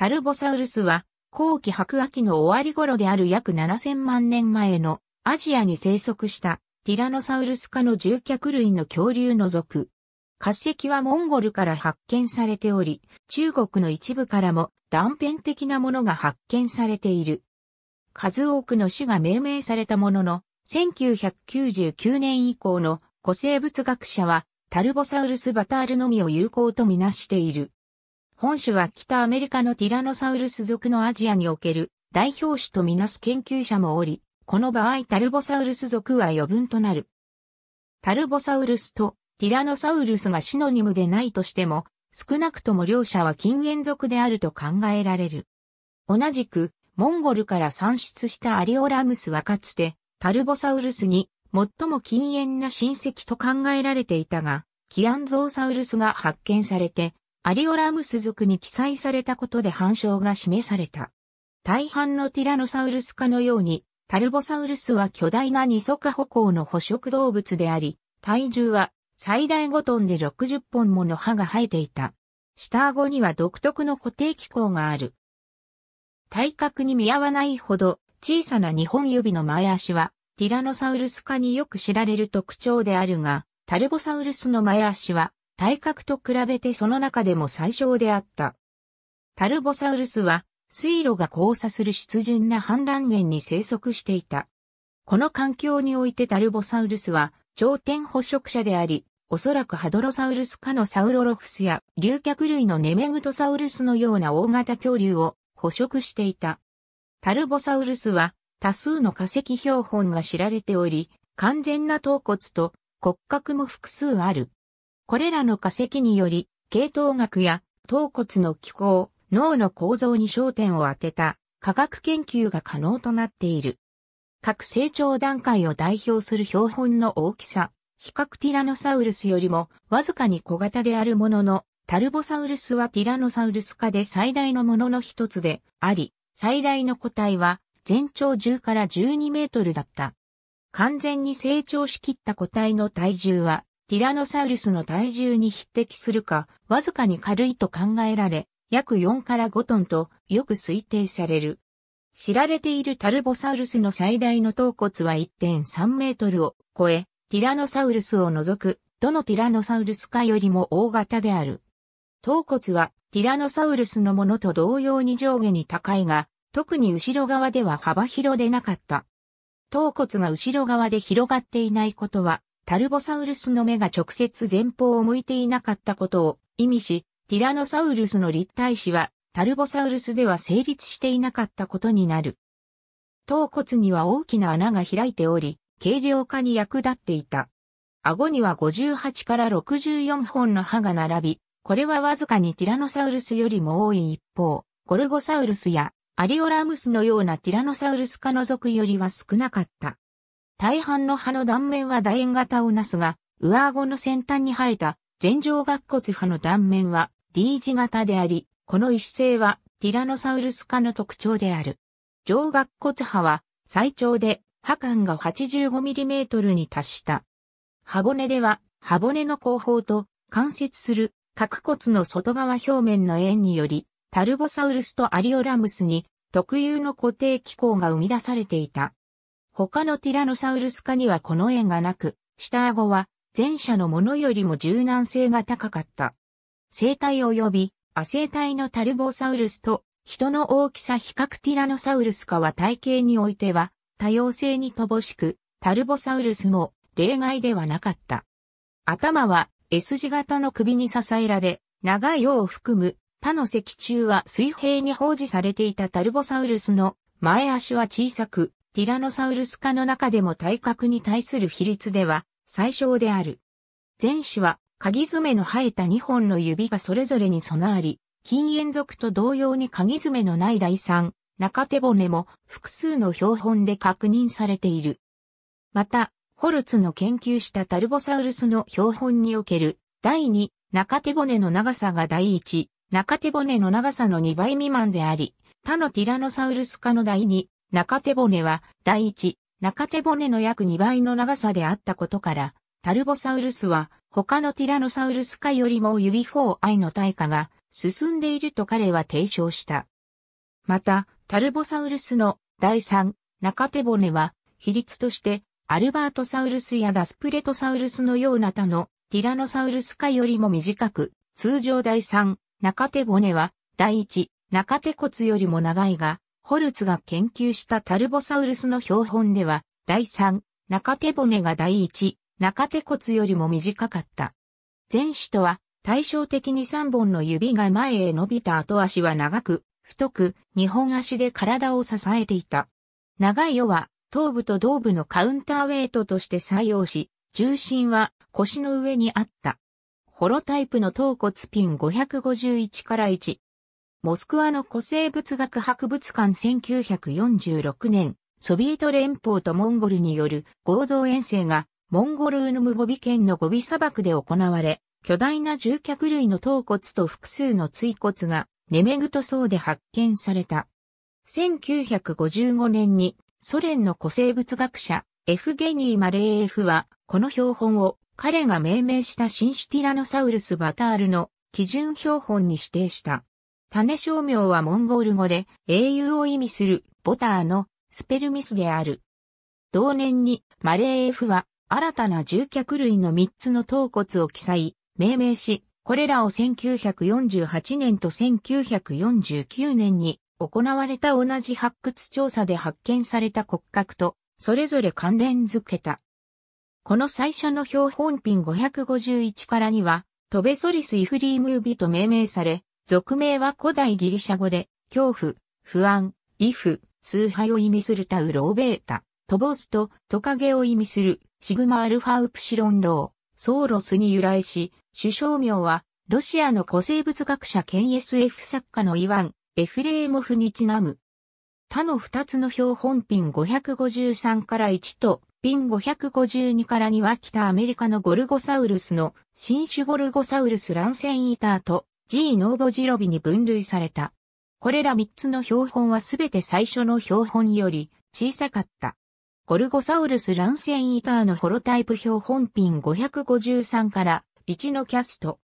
タルボサウルスは、後期白亜紀の終わり頃である約7000万年前のアジアに生息したティラノサウルス科の獣脚類の恐竜の属。化石はモンゴルから発見されており、中国の一部からも断片的なものが発見されている。数多くの種が命名されたものの、1999年以降の古生物学者は、タルボサウルスバタールのみを有効とみなしている。本種は北アメリカのティラノサウルス属のアジアにおける代表種とみなす研究者もおり、この場合タルボサウルス属は余分となる。タルボサウルスとティラノサウルスがシノニムでないとしても、少なくとも両者は近縁属であると考えられる。同じく、モンゴルから産出したアリオラムスはかつて、タルボサウルスに最も近縁な親戚と考えられていたが、キアンゾウサウルスが発見されて、アリオラムス族に記載されたことで反証が示された。大半のティラノサウルス科のように、タルボサウルスは巨大な二足歩行の捕食動物であり、体重は最大5トンで60本もの歯が生えていた。下顎には独特の固定機構がある。体格に見合わないほど小さな日本指の前足はティラノサウルス科によく知られる特徴であるが、タルボサウルスの前足は体格と比べてその中でも最小であった。タルボサウルスは水路が交差する湿潤な氾濫源に生息していた。この環境においてタルボサウルスは頂点捕食者であり、おそらくハドロサウルス科のサウロロフスや竜脚類のネメグトサウルスのような大型恐竜を捕食していた。タルボサウルスは多数の化石標本が知られており、完全な頭骨と骨格も複数ある。これらの化石により、系統学や頭骨の気候、脳の構造に焦点を当てた科学研究が可能となっている。各成長段階を代表する標本の大きさ、比較ティラノサウルスよりもわずかに小型であるものの、タルボサウルスはティラノサウルス科で最大のものの一つであり、最大の個体は全長10から12メートルだった。完全に成長しきった個体の体重はティラノサウルスの体重に匹敵するか、わずかに軽いと考えられ、約4から5トンとよく推定される。知られているタルボサウルスの最大の頭骨は1.3メートルを超え、ティラノサウルスを除く、どのティラノサウルスかよりも大型である。頭骨はティラノサウルスのものと同様に上下に高いが、特に後ろ側では幅広でなかった。頭骨が後ろ側で広がっていないことは、タルボサウルスの目が直接前方を向いていなかったことを意味し、ティラノサウルスの立体視はタルボサウルスでは成立していなかったことになる。頭骨には大きな穴が開いており、軽量化に役立っていた。顎には58から64本の歯が並び、これはわずかにティラノサウルスよりも多い一方、ゴルゴサウルスやアリオラムスのようなティラノサウルス科の属よりは少なかった。大半の歯の断面は楕円型をなすが、上顎の先端に生えた前上顎骨歯の断面は D 字型であり、この一性はティラノサウルス科の特徴である。上顎骨歯は最長で歯間が 85mm に達した。歯骨では歯骨の後方と関節する角骨の外側表面の円により、タルボサウルスとアリオラムスに特有の固定機構が生み出されていた。他のティラノサウルス科にはこの縁がなく、下顎は前者のものよりも柔軟性が高かった。生体及び亜生体のタルボサウルスと人の大きさ比較ティラノサウルス科は体型においては多様性に乏しく、タルボサウルスも例外ではなかった。頭は S 字型の首に支えられ、長い尾を含む他の脊柱は水平に放置されていたタルボサウルスの前足は小さく、ティラノサウルス科の中でも体格に対する比率では最小である。前肢は、鍵爪の生えた2本の指がそれぞれに備わり、禁煙属と同様に鍵爪のない第三、中手骨も複数の標本で確認されている。また、ホルツの研究したタルボサウルスの標本における、第2、中手骨の長さが第1、中手骨の長さの2倍未満であり、他のティラノサウルス科の第2、中手骨は、第一、中手骨の約2倍の長さであったことから、タルボサウルスは、他のティラノサウルス科よりも指 4i の対価が進んでいると彼は提唱した。また、タルボサウルスの第三、中手骨は、比率として、アルバートサウルスやダスプレトサウルスのような他のティラノサウルス科よりも短く、通常第三、中手骨は、第一、中手骨よりも長いが、ホルツが研究したタルボサウルスの標本では、第3、中手骨が第1、中手骨よりも短かった。前肢とは、対照的に3本の指が前へ伸びた後足は長く、太く、2本足で体を支えていた。長い世は、頭部と胴部のカウンターウェイトとして採用し、重心は腰の上にあった。ホロタイプの頭骨ピン551から1、モスクワの古生物学博物館1946年、ソビエト連邦とモンゴルによる合同遠征が、モンゴルウヌムゴビ県のゴビ砂漠で行われ、巨大な獣脚類の頭骨と複数の椎骨が、ネメグト層で発見された。1955年に、ソ連の古生物学者、エフゲニー・マレーエフは、この標本を、彼が命名した新種ティラノサウルス・バタールの基準標本に指定した。種商名はモンゴル語で英雄を意味するボターのスペルミスである。同年にマレー F は新たな獣脚類の3つの頭骨を記載、命名し、これらを1948年と1949年に行われた同じ発掘調査で発見された骨格とそれぞれ関連づけた。この最初の標本品551からにはトベソリス・イフリームービと命名され、俗名は古代ギリシャ語で、恐怖、不安、イフ、崇拝を意味するタウローベータ、トボスとトカゲを意味するシグマアルファウプシロンロー、ソーロスに由来し、首相名はロシアの古生物学者兼 SF 作家のイワン、エフレーモフにちなむ。他の二つの標本ピン553から1と、ピン552から2は北アメリカのゴルゴサウルスの新種ゴルゴサウルス乱戦イターと G ノーボジロビに分類された。これら3つの標本はすべて最初の標本より小さかった。ゴルゴサウルス乱戦イーターのホロタイプ標本ピン553から1のキャスト。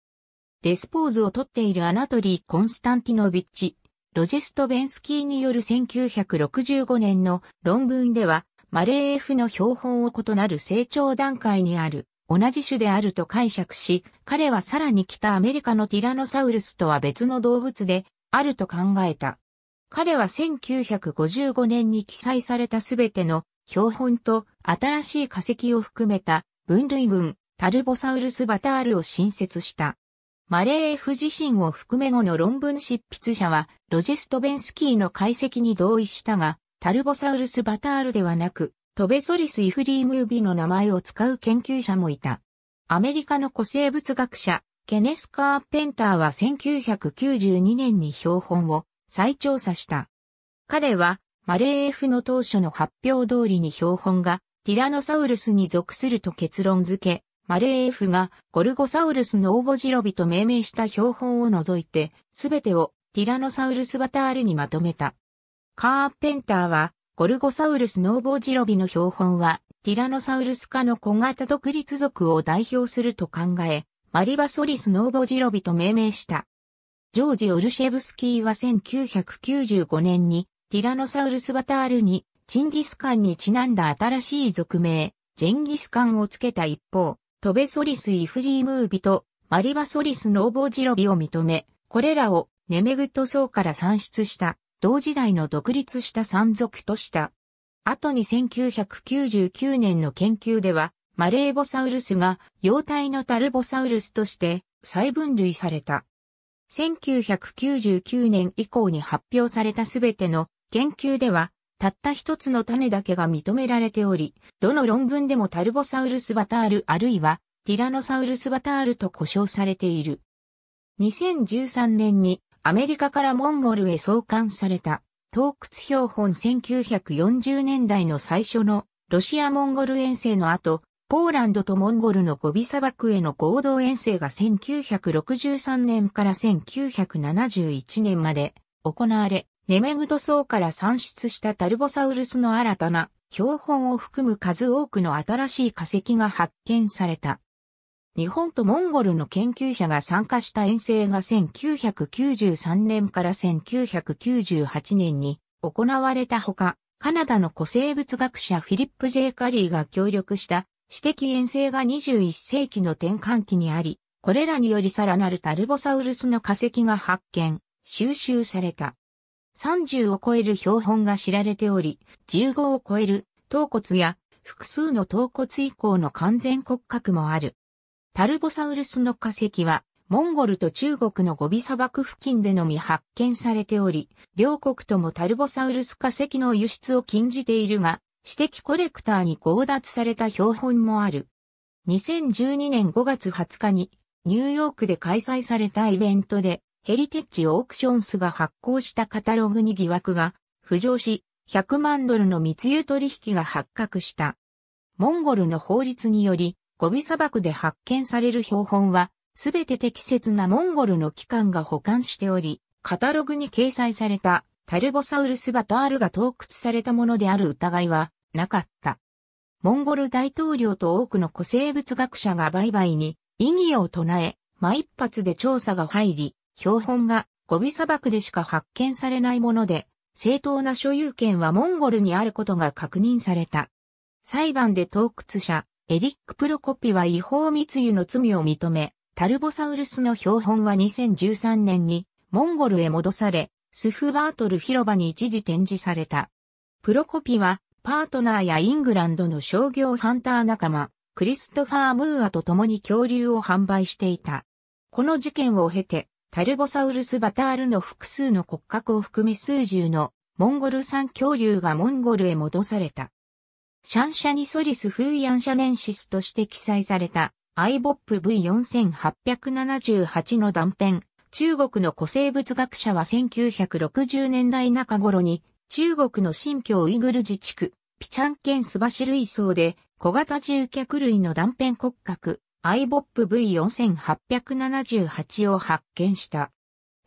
デスポーズを取っているアナトリー・コンスタンティノビッチ、ロジェスト・ベンスキーによる1965年の論文では、マレー F の標本を異なる成長段階にある同じ種であると解釈し、彼はさらに北アメリカのティラノサウルスとは別の動物であると考えた。彼は1955年に記載されたすべての標本と新しい化石を含めた分類群タルボサウルスバタールを新設した。マレーフ自身を含め後の論文執筆者はロジェストベンスキーの解析に同意したが、タルボサウルスバタールではなく、トベソリス・イフリー・ムービの名前を使う研究者もいた。アメリカの古生物学者、ケネス・カーペンターは1992年に標本を再調査した。彼は、マレーフの当初の発表通りに標本がティラノサウルスに属すると結論付け、マレーフがゴルゴサウルスのオーボジロビと命名した標本を除いて、すべてをティラノサウルスバタールにまとめた。カーペンターはゴルゴサウルスノーボージロビの標本は、ティラノサウルス科の小型独立族を代表すると考え、マリバソリスノーボジロビと命名した。ジョージ・オルシェブスキーは1995年にティラノサウルスバタールにチンギスカンにちなんだ新しい俗名、ジェンギスカンをつけた一方、トベソリス・イフリームービとマリバソリス・ノーボジロビを認め、これらをネメグト層から算出した。同時代の独立した山賊とした。後に1999年の研究では、マレーボサウルスが幼体のタルボサウルスとして再分類された。1999年以降に発表されたすべての研究では、たった一つの種だけが認められており、どの論文でもタルボサウルスバタールあるいはティラノサウルスバタールと呼称されている。2013年にアメリカからモンゴルへ送還された、洞窟標本1940年代の最初のロシア・モンゴル遠征の後、ポーランドとモンゴルのゴビ砂漠への合同遠征が1963年から1971年まで行われ、ネメグド層から産出したタルボサウルスの新たな標本を含む数多くの新しい化石が発見された。日本とモンゴルの研究者が参加した遠征が1993年から1998年に行われたほか、カナダの古生物学者フィリップ・ジェイカリーが協力した私的遠征が21世紀の転換期にあり、これらによりさらなるタルボサウルスの化石が発見、収集された。30を超える標本が知られており、15を超える頭骨や複数の頭骨以降の完全骨格もある。タルボサウルスの化石は、モンゴルと中国のゴビ砂漠付近でのみ発見されており、両国ともタルボサウルス化石の輸出を禁じているが、私的コレクターに強奪された標本もある。2012年5月20日に、ニューヨークで開催されたイベントで、ヘリテッジオークションスが発行したカタログに疑惑が浮上し、100万ドルの密輸取引が発覚した。モンゴルの法律により、ゴビ砂漠で発見される標本は、すべて適切なモンゴルの機関が保管しており、カタログに掲載されたタルボサウルスバタールが盗掘されたものである疑いはなかった。モンゴル大統領と多くの古生物学者が売買に異議を唱え、ま一発で調査が入り、標本がゴビ砂漠でしか発見されないもので、正当な所有権はモンゴルにあることが確認された。裁判で盗掘者、エリック・プロコピは違法密輸の罪を認め、タルボサウルスの標本は2013年にモンゴルへ戻され、スフバートル広場に一時展示された。プロコピはパートナーやイングランドの商業ハンター仲間、クリストファー・ムーアと共に恐竜を販売していた。この事件を経て、タルボサウルス・バタールの複数の骨格を含め数十のモンゴル産恐竜がモンゴルへ戻された。シャンシャニソリスフーヤンシャネンシスとして記載されたアイボップ V4878 の断片、中国の古生物学者は1960年代中頃に中国の新疆ウイグル自治区、ピチャン県スバシ類層で小型獣脚類の断片骨格、アイボップ V4878 を発見した。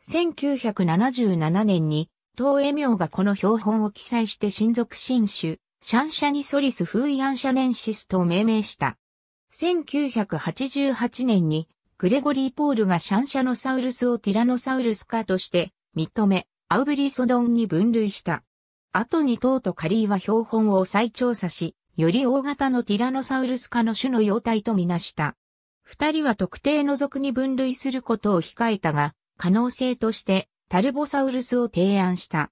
1977年に、東栄明がこの標本を記載して親族新種、シャンシャニソリス・フーイアンシャネンシスと命名した。1988年にグレゴリー・ポールがシャンシャノサウルスをティラノサウルス化として認め、アウブリソドンに分類した。後にトート・カリーは標本を再調査し、より大型のティラノサウルス化の種の様態とみなした。二人は特定の属に分類することを控えたが、可能性としてタルボサウルスを提案した。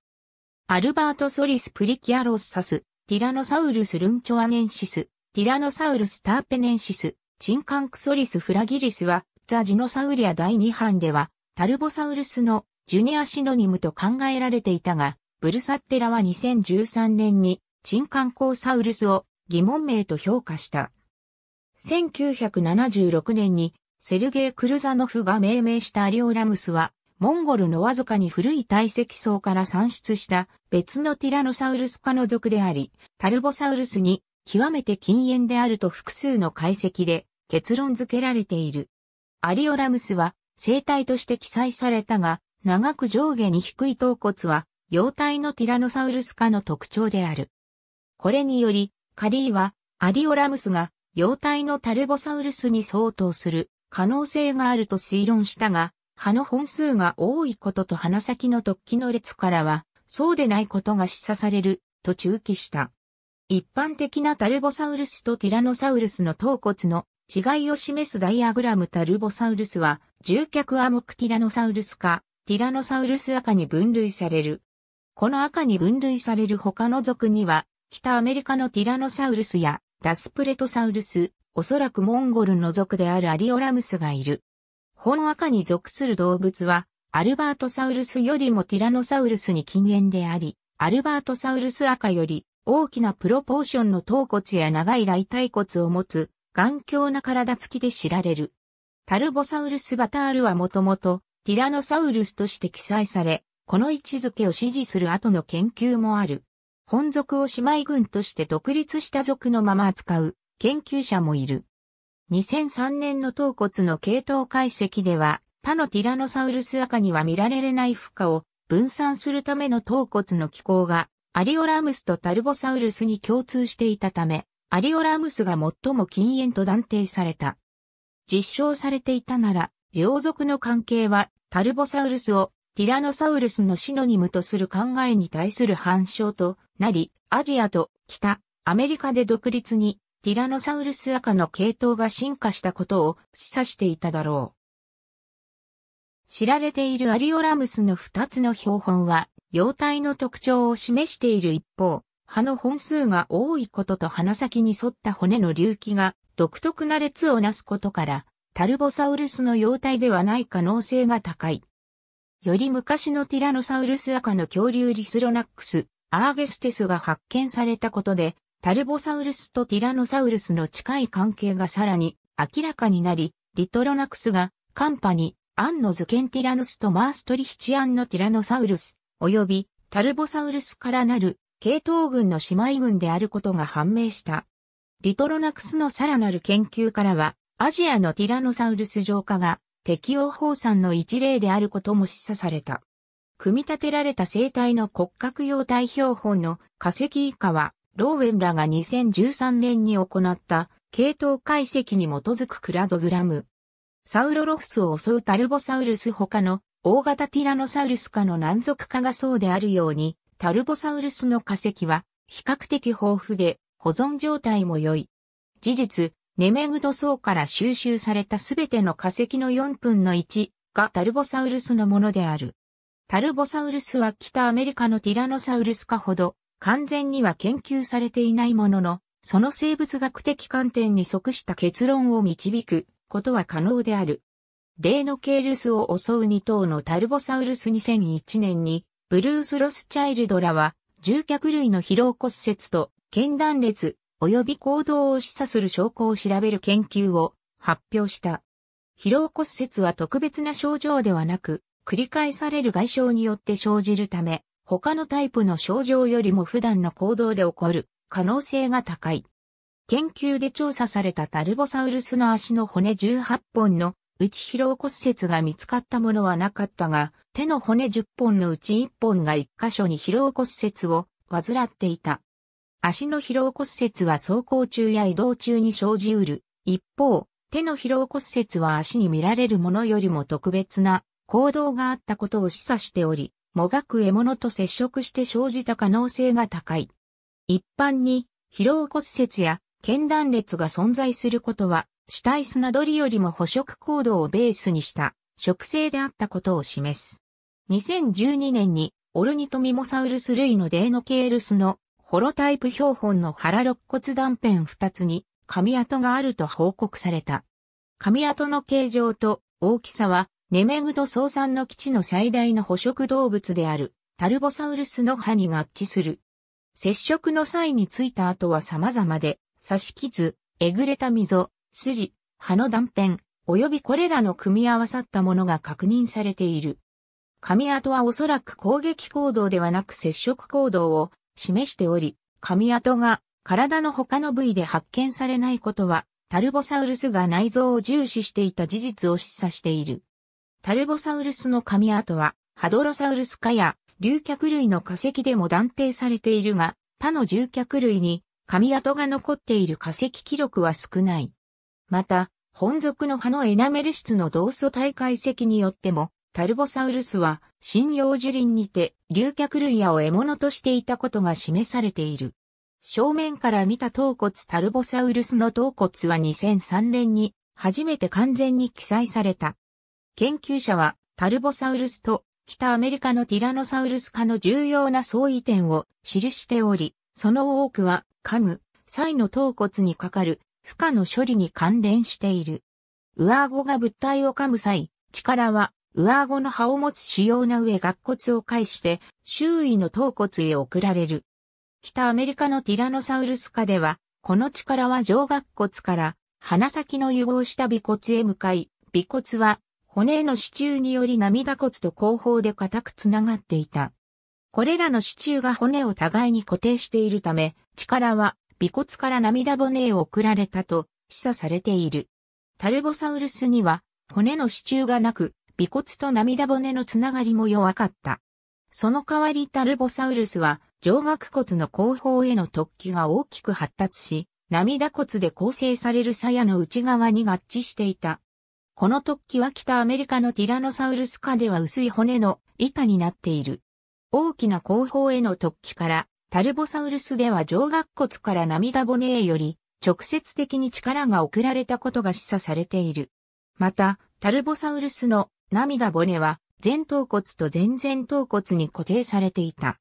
アルバート・ソリス・プリキアロッサス、ティラノサウルス・ルンチョアネンシス、ティラノサウルス・ターペネンシス、チンカンクソリス・フラギリスは、ザ・ジノサウリア第2版では、タルボサウルスのジュニアシノニムと考えられていたが、ブルサッテラは2013年に、チンカンコーサウルスを疑問名と評価した。1976年に、セルゲイ・クルザノフが命名したアリオラムスは、モンゴルのわずかに古い堆積層から産出した別のティラノサウルス科の属であり、タルボサウルスに極めて禁煙であると複数の解析で結論付けられている。アリオラムスは生体として記載されたが、長く上下に低い頭骨は、幼体のティラノサウルス科の特徴である。これにより、カリーはアリオラムスが幼体のタルボサウルスに相当する可能性があると推論したが、葉の本数が多いことと花先の突起の列からは、そうでないことが示唆される、と中期した。一般的なタルボサウルスとティラノサウルスの頭骨の違いを示すダイアグラムタルボサウルスは、獣脚アモクティラノサウルスか、ティラノサウルス赤に分類される。この赤に分類される他の族には、北アメリカのティラノサウルスや、ダスプレトサウルス、おそらくモンゴルの族であるアリオラムスがいる。本の赤に属する動物は、アルバートサウルスよりもティラノサウルスに近縁であり、アルバートサウルス赤より大きなプロポーションの頭骨や長い大腿骨を持つ、頑強な体つきで知られる。タルボサウルスバタールはもともとティラノサウルスとして記載され、この位置づけを支持する後の研究もある。本族を姉妹群として独立した族のまま扱う研究者もいる。2003年の頭骨の系統解析では、他のティラノサウルス赤には見られない負荷を分散するための頭骨の機構が、アリオラムスとタルボサウルスに共通していたため、アリオラムスが最も禁煙と断定された。実証されていたなら、両族の関係は、タルボサウルスをティラノサウルスのシノニムとする考えに対する反証となり、アジアと北アメリカで独立にティラノサウルス赤の系統が進化したことを示唆していただろう。知られているアリオラムスの2つの標本は、様態の特徴を示している一方、歯の本数が多いことと鼻先に沿った骨の隆起が独特な列をなすことから、タルボサウルスの様態ではない可能性が高い。より昔のティラノサウルス赤の恐竜リスロナックス、アーゲステスが発見されたことで、タルボサウルスとティラノサウルスの近い関係がさらに明らかになり、リトロナクスがカンパにアンノズケンティラノスとマーストリヒチアンのティラノサウルス、およびタルボサウルスからなる系統群の姉妹群であることが判明した。リトロナクスのさらなる研究からは、アジアのティラノサウルス浄化が適応放散の一例であることも示唆された。組み立てられた生体の骨格用体標本の化石以下はローウェンらが2013年に行った系統解析に基づくクラドグラム。サウロロフスを襲うタルボサウルス他の大型ティラノサウルス科の難属化がそうであるように、タルボサウルスの化石は比較的豊富で保存状態も良い。事実、ネメグド層から収集されたすべての化石の4分の1がタルボサウルスのものである。タルボサウルスは北アメリカのティラノサウルス科ほど完全には研究されていないものの、その生物学的観点に即した結論を導くことは可能である。デーノケールスを襲う2頭のタルボサウルス2001年に、ブルース・ロスチャイルドらは、獣脚類の疲労骨折と、腱断裂、及び行動を示唆する証拠を調べる研究を発表した。疲労骨折は特別な症状ではなく、繰り返される外傷によって生じるため、他のタイプの症状よりも普段の行動で起こる可能性が高い。研究で調査されたタルボサウルスの足の骨18本の内疲労骨折が見つかったものはなかったが、手の骨10本のうち1本が1箇所に疲労骨折を患っていた。足の疲労骨折は走行中や移動中に生じうる。一方、手の疲労骨折は足に見られるものよりも特別な行動があったことを示唆しており、もがく獲物と接触して生じた可能性が高い。一般に疲労骨折や腱断裂が存在することは、死体砂取りよりも捕食行動をベースにした植生であったことを示す。2012年にオルニトミモサウルス類のデーノケールスのホロタイプ標本の腹肋骨断片2つに髪跡があると報告された。髪跡の形状と大きさはネメグド総産の基地の最大の捕食動物であるタルボサウルスの歯に合致する。接触の際についた跡は様々で、刺し傷、えぐれた溝、筋、歯の断片、及びこれらの組み合わさったものが確認されている。噛跡はおそらく攻撃行動ではなく接触行動を示しており、噛跡が体の他の部位で発見されないことは、タルボサウルスが内臓を重視していた事実を示唆している。タルボサウルスの髪跡は、ハドロサウルス科や、竜脚類の化石でも断定されているが、他の獣脚類に髪跡が残っている化石記録は少ない。また、本属の葉のエナメル質の同素体解析によっても、タルボサウルスは、針葉樹林にて、竜脚類やを獲物としていたことが示されている。正面から見た頭骨タルボサウルスの頭骨は2003年に、初めて完全に記載された。研究者はタルボサウルスと北アメリカのティラノサウルス科の重要な相違点を記しており、その多くは噛む、際の頭骨にかかる負荷の処理に関連している。上顎が物体を噛む際、力は上顎の歯を持つ主要な上顎骨を介して周囲の頭骨へ送られる。北アメリカのティラノサウルス科では、この力は上顎骨から鼻先の融合した尾骨へ向かい、尾骨は骨への支柱により涙骨と後方で固くつながっていた。これらの支柱が骨を互いに固定しているため、力は尾骨から涙骨へ送られたと示唆されている。タルボサウルスには骨の支柱がなく、尾骨と涙骨のつながりも弱かった。その代わりタルボサウルスは上顎骨の後方への突起が大きく発達し、涙骨で構成される鞘の内側に合致していた。この突起は北アメリカのティラノサウルス科では薄い骨の板になっている。大きな後方への突起から、タルボサウルスでは上顎骨から涙骨へより、直接的に力が送られたことが示唆されている。また、タルボサウルスの涙骨は、前頭骨と前前頭骨に固定されていた。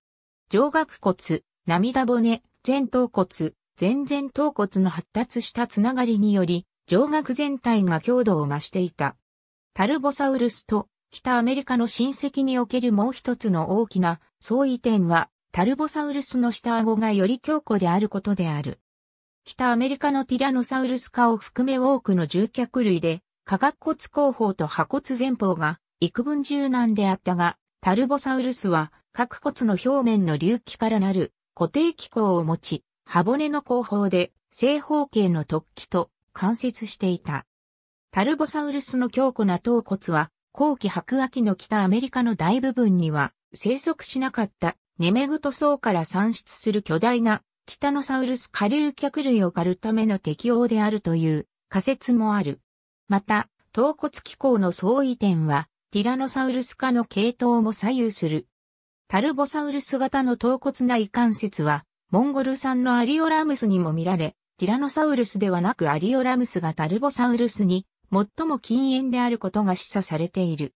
上顎骨、涙骨、前頭骨、前前頭骨の発達したつながりにより、上顎全体が強度を増していた。タルボサウルスと北アメリカの親戚におけるもう一つの大きな相違点は、タルボサウルスの下顎がより強固であることである。北アメリカのティラノサウルス科を含め多くの獣脚類で、下顎骨後方と破骨前方が幾分柔軟であったが、タルボサウルスは各骨の表面の隆起からなる固定機構を持ち、歯骨の後方で正方形の突起と関節していた。タルボサウルスの強固な頭骨は、後期白亜紀の北アメリカの大部分には生息しなかったネメグト層から産出する巨大なキタノサウルス下流脚類を狩るための適応であるという仮説もある。また、頭骨機構の相違点は、ティラノサウルス科の系統も左右する。タルボサウルス型の頭骨内関節は、モンゴル産のアリオラムスにも見られ、ティラノサウルスではなくアリオラムスがタルボサウルスに最も近縁であることが示唆されている。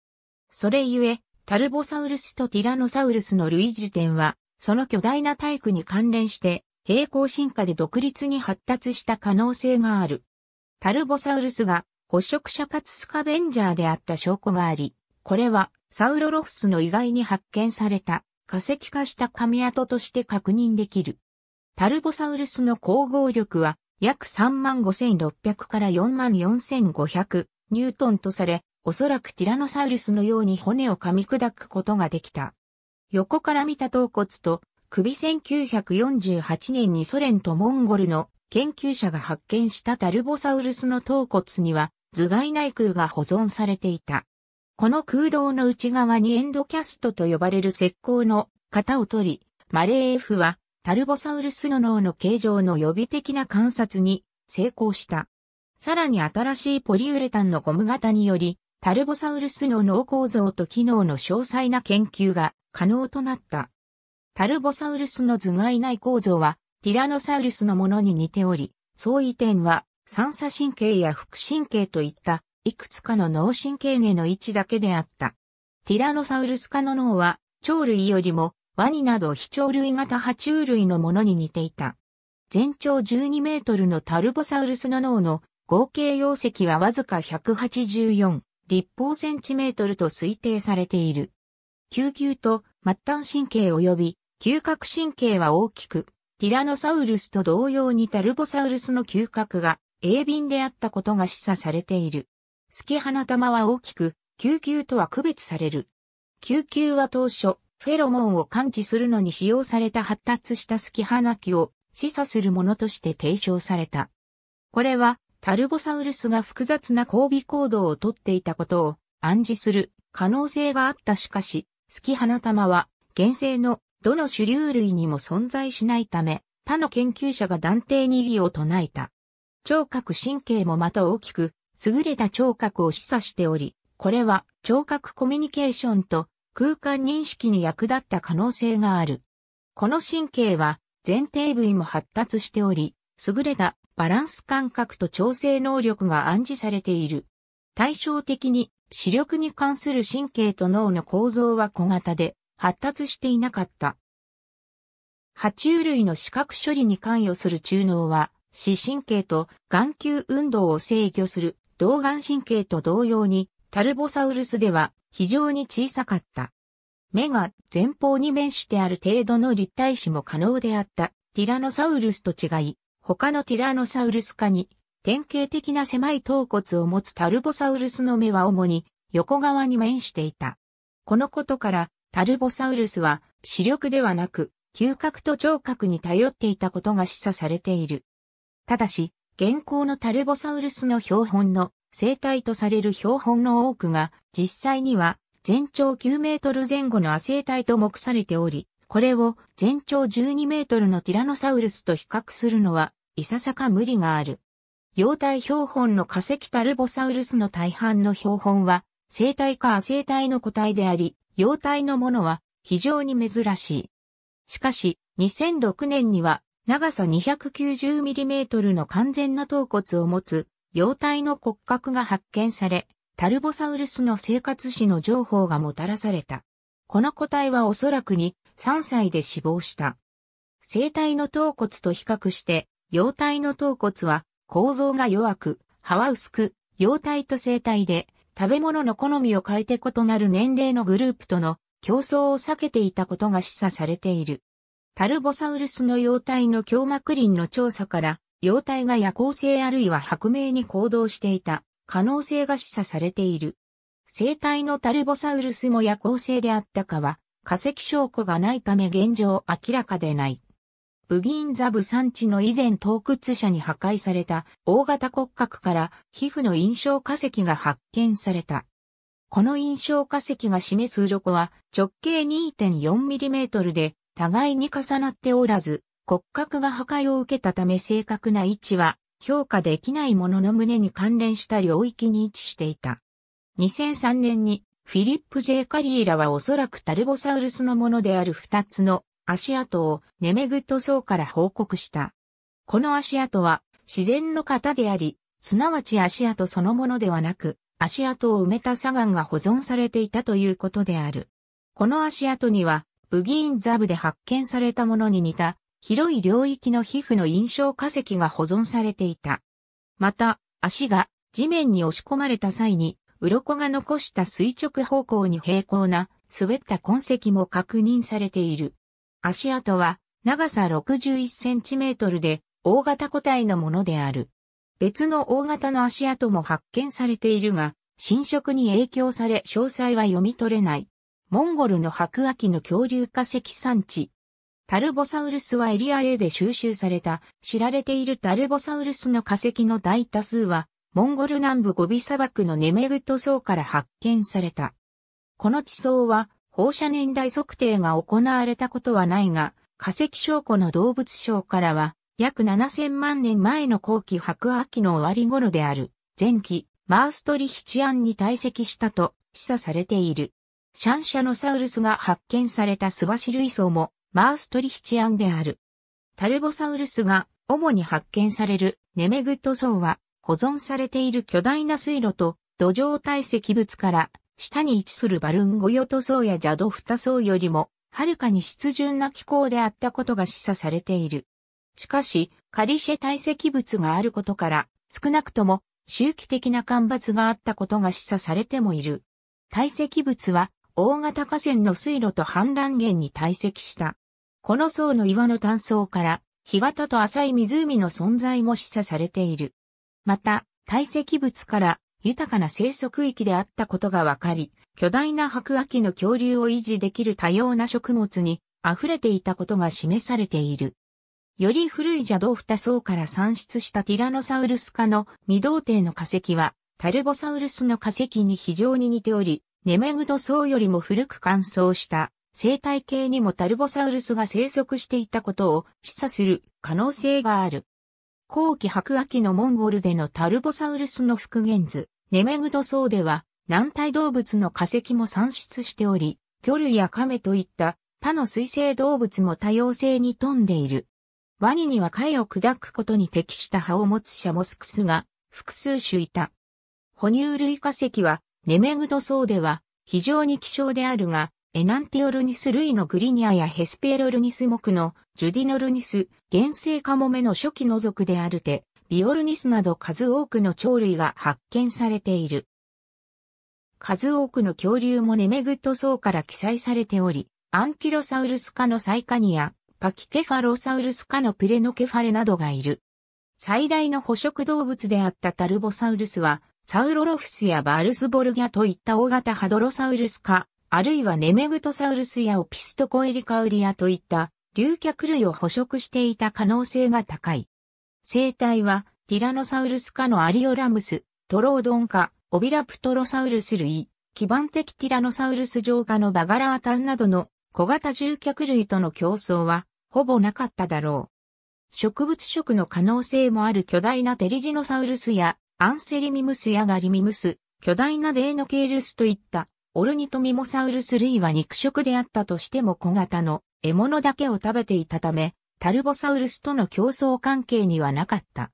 それゆえ、タルボサウルスとティラノサウルスの類似点は、その巨大な体育に関連して、平行進化で独立に発達した可能性がある。タルボサウルスが捕食者かつスカベンジャーであった証拠があり、これはサウロロフスの意外に発見された化石化した噛み跡として確認できる。タルボサウルスの光合力は約35,600から44,500ニュートンとされ、おそらくティラノサウルスのように骨を噛み砕くことができた。横から見た頭骨と首1948年にソ連とモンゴルの研究者が発見したタルボサウルスの頭骨には頭蓋内空が保存されていた。この空洞の内側にエンドキャストと呼ばれる石膏の型を取り、マレー F はタルボサウルスの脳の形状の予備的な観察に成功した。さらに新しいポリウレタンのゴム型により、タルボサウルスの脳構造と機能の詳細な研究が可能となった。タルボサウルスの頭蓋内構造はティラノサウルスのものに似ており、相違点は三叉神経や副神経といったいくつかの脳神経根の位置だけであった。ティラノサウルス科の脳は鳥類よりもワニなど非鳥類型爬虫類のものに似ていた。全長12メートルのタルボサウルスの脳の合計容積はわずか184立方センチメートルと推定されている。救球と末端神経及び嗅覚神経は大きく、ティラノサウルスと同様にタルボサウルスの嗅覚が鋭敏であったことが示唆されている。スケハナ玉は大きく、救球とは区別される。救球は当初、フェロモンを感知するのに使用された発達したスキハナキを示唆するものとして提唱された。これは、タルボサウルスが複雑な交尾行動をとっていたことを暗示する可能性があったしかし、スキハナタマは、現世のどの種流類にも存在しないため、他の研究者が断定に異議を唱えた。聴覚神経もまた大きく、優れた聴覚を示唆しており、これは聴覚コミュニケーションと空間認識に役立った可能性がある。この神経は前提部位も発達しており、優れたバランス感覚と調整能力が暗示されている。対照的に視力に関する神経と脳の構造は小型で発達していなかった。爬虫類の視覚処理に関与する中脳は、視神経と眼球運動を制御する動眼神経と同様に、タルボサウルスでは非常に小さかった。目が前方に面してある程度の立体視も可能であったティラノサウルスと違い、他のティラノサウルス科に典型的な狭い頭骨を持つタルボサウルスの目は主に横側に面していた。このことからタルボサウルスは視力ではなく嗅覚と聴覚に頼っていたことが示唆されている。ただし、現行のタルボサウルスの標本の生体とされる標本の多くが、実際には全長9メートル前後の亜生体と目されており、これを全長12メートルのティラノサウルスと比較するのは、いささか無理がある。幼体標本の化石タルボサウルスの大半の標本は、生体か亜生体の個体であり、幼体のものは非常に珍しい。しかし、2006年には長さ 290mm の完全な頭骨を持つ幼体の骨格が発見され、タルボサウルスの生活史の情報がもたらされた。この個体はおそらくに3歳で死亡した。生体の頭骨と比較して、幼体の頭骨は構造が弱く、葉は薄く、幼体と生体で食べ物の好みを変えて異なる年齢のグループとの競争を避けていたことが示唆されている。タルボサウルスの幼体の胸膜輪の調査から幼体が夜行性あるいは白明に行動していた可能性が示唆されている。生体のタルボサウルスも夜行性であったかは化石証拠がないため現状明らかでない。ブギーンザブ産地の以前洞窟者に破壊された大型骨格から皮膚の印象化石が発見された。この印象化石が示す鱗は直径 2.4mm で互いに重なっておらず骨格が破壊を受けたため正確な位置は評価できないものの胸に関連した領域に位置していた。2003年にフィリップ・ジェイカリーラはおそらくタルボサウルスのものである2つの足跡をネメグッド層から報告した。この足跡は自然の型であり、すなわち足跡そのものではなく、足跡を埋めた砂岩が保存されていたということである。この足跡には、ブギーンザブで発見されたものに似た広い領域の皮膚の印象化石が保存されていた。また、足が地面に押し込まれた際に、鱗が残した垂直方向に平行な滑った痕跡も確認されている。足跡は長さ61センチメートルで大型個体のものである。別の大型の足跡も発見されているが、侵食に影響され詳細は読み取れない。モンゴルの白亜紀の恐竜化石産地、タルボサウルスはエリア A で収集された、知られているタルボサウルスの化石の大多数は、モンゴル南部ゴビ砂漠のネメグト層から発見された。この地層は、放射年代測定が行われたことはないが、化石証拠の動物賞からは、約7000万年前の後期白亜紀の終わり頃である、前期、マーストリヒチアンに堆積したと示唆されている。シャンシャノサウルスが発見されたスバシ類層もマーストリヒチアンである。タルボサウルスが主に発見されるネメグット層は保存されている巨大な水路と土壌堆積物から下に位置するバルンゴヨト層やジャドフタ層よりもはるかに湿潤な気候であったことが示唆されている。しかし、カリシェ堆積物があることから少なくとも周期的な干ばつがあったことが示唆されてもいる。堆積物は大型河川の水路と氾濫源に堆積したこの層の岩の単層から、干潟と浅い湖の存在も示唆されている。また、堆積物から豊かな生息域であったことがわかり、巨大な白亜紀の恐竜を維持できる多様な食物に溢れていたことが示されている。より古い邪道二層から産出したティラノサウルス科の未動底の化石は、タルボサウルスの化石に非常に似ており、ネメグド層よりも古く乾燥した生態系にもタルボサウルスが生息していたことを示唆する可能性がある。後期白亜紀のモンゴルでのタルボサウルスの復元図、ネメグド層では、軟体動物の化石も産出しており、魚類や亀といった他の水生動物も多様性に富んでいる。ワニには貝を砕くことに適した葉を持つシャモスクスが複数種いた。哺乳類化石はネメグド層では非常に希少であるが、エナンティオルニス類のグリニアやヘスペエロルニス目のジュディノルニス、原生カモメの初期の属であるて、ビオルニスなど数多くの鳥類が発見されている。数多くの恐竜もネメグット層から記載されており、アンキロサウルス科のサイカニア、パキケファロサウルス科のプレノケファレなどがいる。最大の捕食動物であったタルボサウルスは、サウロロフスやバルスボルギャといった大型ハドロサウルス科、あるいはネメグトサウルスやオピストコエリカウリアといった竜脚類を捕食していた可能性が高い。生態はティラノサウルス科のアリオラムス、トロードン科、オビラプトロサウルス類、基盤的ティラノサウルス上科のバガラータンなどの小型獣脚類との競争はほぼなかっただろう。植物食の可能性もある巨大なテリジノサウルスやアンセリミムスやガリミムス、巨大なデーノケールスといったオルニトミモサウルス類は肉食であったとしても小型の獲物だけを食べていたため、タルボサウルスとの競争関係にはなかった。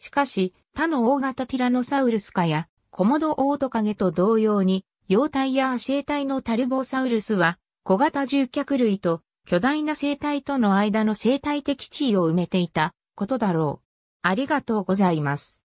しかし、他の大型ティラノサウルス科やコモドオオトカゲと同様に、幼体や生体のタルボサウルスは、小型獣脚類と巨大な生体との間の生態的地位を埋めていたことだろう。ありがとうございます。